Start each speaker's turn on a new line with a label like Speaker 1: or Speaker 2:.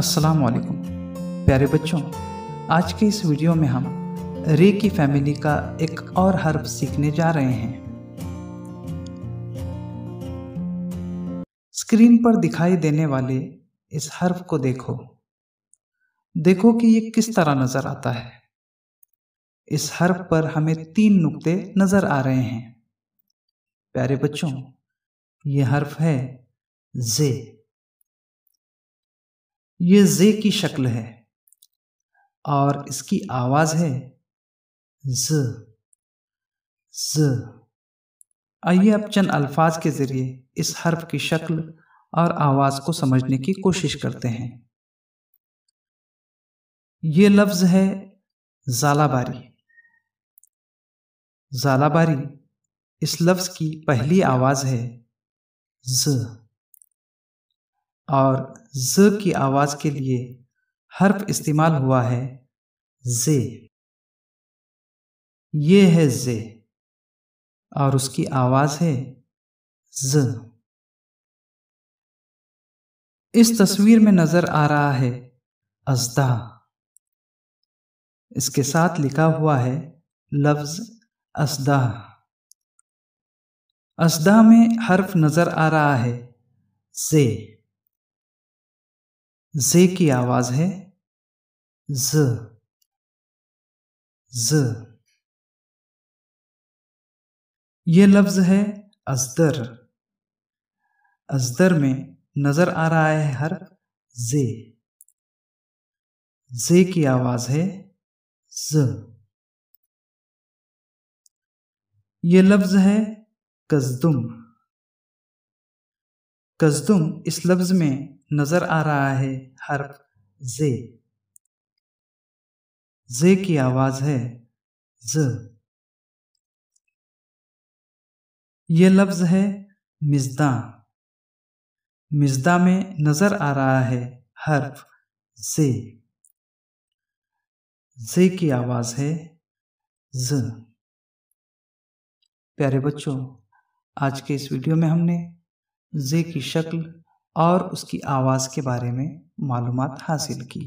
Speaker 1: अस्सलाम वालेकुम प्यारे बच्चों आज के इस वीडियो में हम रे की फैमिली का एक और हर्फ सीखने जा रहे हैं स्क्रीन पर दिखाई देने वाले इस हर्फ को देखो देखो कि ये किस तरह नज़र आता है इस हर्फ पर हमें तीन नुक्ते नज़र आ रहे हैं प्यारे बच्चों ये हर्फ है जे ये जे की शक्ल है और इसकी आवाज़ है ज ज आइए अब चंद अल्फाज के ज़रिए इस हर्फ की शक्ल और आवाज़ को समझने की कोशिश करते हैं ये लफ्ज़ है जालाबारी जालाबारी इस लफ्ज़ की पहली आवाज़ है ज और ज की आवाज़ के लिए हर्फ इस्तेमाल हुआ है जे ये है जे और उसकी आवाज़ है ज इस तस्वीर में नज़र आ रहा है अजदा इसके साथ लिखा हुआ है लफ्ज़ असदा असदा में हर्फ नज़र आ रहा है से जे की आवाज है ज ज ये लफ्ज है अजदर अजदर में नजर आ रहा है हर जे जे की आवाज है ज ये लफ्ज है कजदुम कजदुम इस लफ्ज में नजर आ रहा है हर्फ जे जे की आवाज है ज ये लफ्ज है मिजदा मिजदा में नजर आ रहा है हर्फ जे जे की आवाज है ज प्यारे बच्चों आज के इस वीडियो में हमने जे की शक्ल और उसकी आवाज़ के बारे में मालूम हासिल की